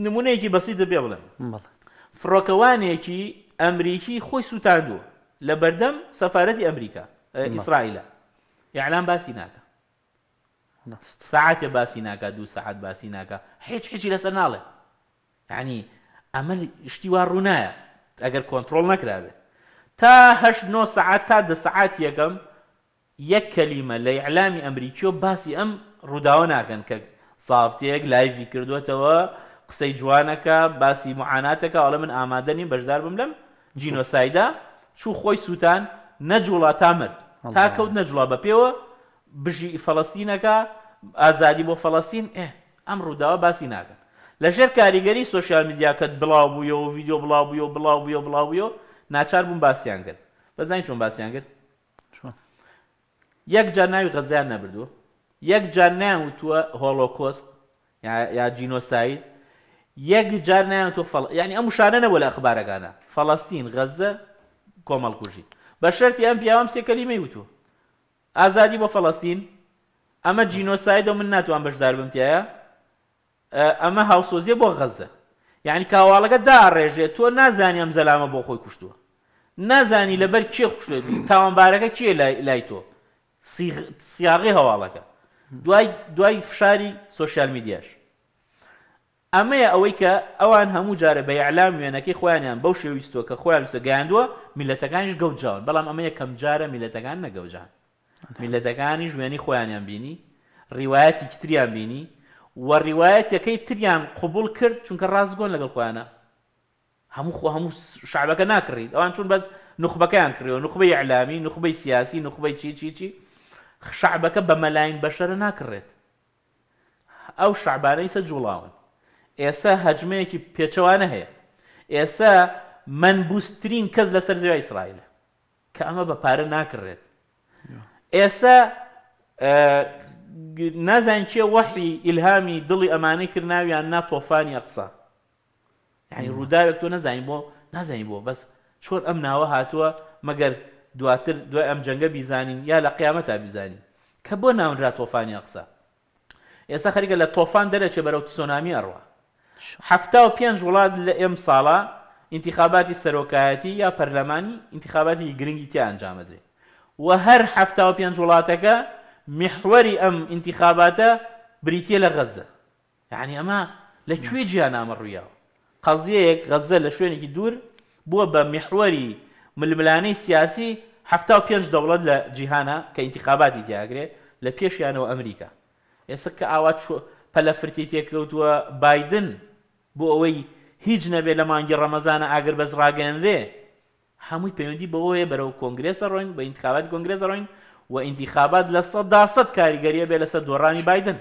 نمونەیەکی بەسیدە پێ بڵێ فڕۆکەوانێکی ئەمریکی خۆی سووتاندووە لە بەردەم سەفاەتی ئەمریکا ئیسرائیلە یاعلان باسی ناکە ساعتێ باسی ناکە دوو سعات باسی ناکە هیچ هیچی لەسەر ناڵێ ینی ئەمە شتیوا ڕوونایە ئەگەر کۆنتترۆل تا هش نو سعات تا دە سعات یەکەم یەک کەلیمە لە ئەعلامی ئەمریکیۆ باسی ئەم ڕووداوە ناکەن کە سافتەیەک لایڤی کردوێتەوە قسەی جوانەکە باسی معاناتەکە ئەڵە من ئامادەنی بەشدار بم لەم جینۆسایدا چوو خۆی سووتان نەجوڵا تا مرد تا کەوت نەجوڵا بە پێوە بژی فەڵستینەکە ئازادی بۆ فەڵستین ئێ ئەم ڕووداوە باسی ناکەن لەژێر کاریگەری سوۆسیال میدیاکەت بڵاو بوویەوە ویددیو بڵاو بوویە بڵاو بوویە بڵاو بوویە ناچار بووم باسییان کرد بەزانین چۆن باسییان کرد یەک جار ناوی غەزیان نەبردووە یەک جار نیان وتووە هۆلۆکۆست یا جینۆسایید یەک جار نیانەوە فڵ ینی ئەم شانەنەوە لە ئەخبارەکانە فەڵاستین غەزە کۆمەڵکوژی بە شەرتی ئەم پیاوام سێکەلیمەی وتووە ئازادی بۆ فەڵاستین ئەمە جینۆسایدۆ من ناتوان بەشدار بمتیایە ئەمە هاوسۆزیە بۆ غەزە یعنی کاواڵەکە داڕێژێت تۆ نازانی ئەم زەلامە بۆ خۆی کوشتووە نازانی لەبەر کێ خوشێت تاوانبارەکە کێ لای تۆ سیاغی هەواڵەکە دوای دوای فشاری سوۆشال میدیاش ئەمەیە ئەوەی کە ئەوان هەموو جارە بە ئەعلام وێنەکەی خۆیانیان بەو شێویستوە کە خۆیان وستە گەیاندووە میلەتەکانیش گەوتجاون بەڵام ئەمە یەکەم جارە میلەتەکان نەگەوجان میلەتەکانی ژوێنی خۆیانیان بینی ڕیواەتی کتریان بینی وە ڕیواەت یەکەی تریان قوبول کرد چونکە ڕازگۆن لەگەڵ خۆیانە هەموو خۆ هەموو شعبەکە ناکڕیت ئەوان چون بەس نخبەکەیان کڕیەوە نخبەی ئەعلامی نخبەی سیاسی نخبەی چی چی چی شعبەکە بە مەلاین بەشەرە ناکڕێت ئەو شعبانەی سە جوڵاون ئێستا هەجمەیەکی پێچەوانە هەیە ئێستا منبووسترین کەس لەسەر زیێ ئیسرائیلە کە ئەمە بە پارە ناکڕێت ئێستا نازان کێ وەحی ئیلهامی دڵی ئەمانەی کردناویان ناتۆفانی قسە یعنی ڕووداوێک تۆ نەزانین بۆ نازانین بۆ بەس چۆر ئەم ناوە هاتووە مەگەر دواتر دوای ئەم جەنگە بیزانین یا لە قیامەت تا بیزانین کە بۆ ناونرا تۆفانی قسە ئێستا خەرگە لە تۆفان دەرەچێ بەرەو تسۆنامی ئەڕوە هەفتا و پێنج وڵات لە ئێم ساڵە انتخاباتی سەرۆکایەتی یا پەرلەمانی انتخاباتی گرنگی تیا ئەنجامەدرێ و هەر هەفتا و پێنج وڵاتەکە میحوەری ئەم انتخاباتە بریتە لە غەزە یعنی ئەمە لەکوێ گیان ئامەڕوویەوە قەزیەیەک غەزە لە شوێنێکی دوور بووە بە میحوەری ململانەی سیاسی هەفتا و پێنج دەوڵەت لە جیهانە کە انتخاباتی دیاگرێت لە پێشیانەوە ئەمریکا ئێستا کە ئاوا پەلەفرتیتێککەوتووە بادن بۆ ئەوەی هیچ نەبێ لە مانگی ڕەمەزانە ئاگر بەس ڕاگەنرێ هەمووی پەیوەندی بەوەیە بەرەو کۆنگرێسە ڕۆین بە انتخابات کۆنگرێز ڕۆین و انتخابات لە سەدا سەد کاریگەریە بێ لەسەر دۆڕانی بادن.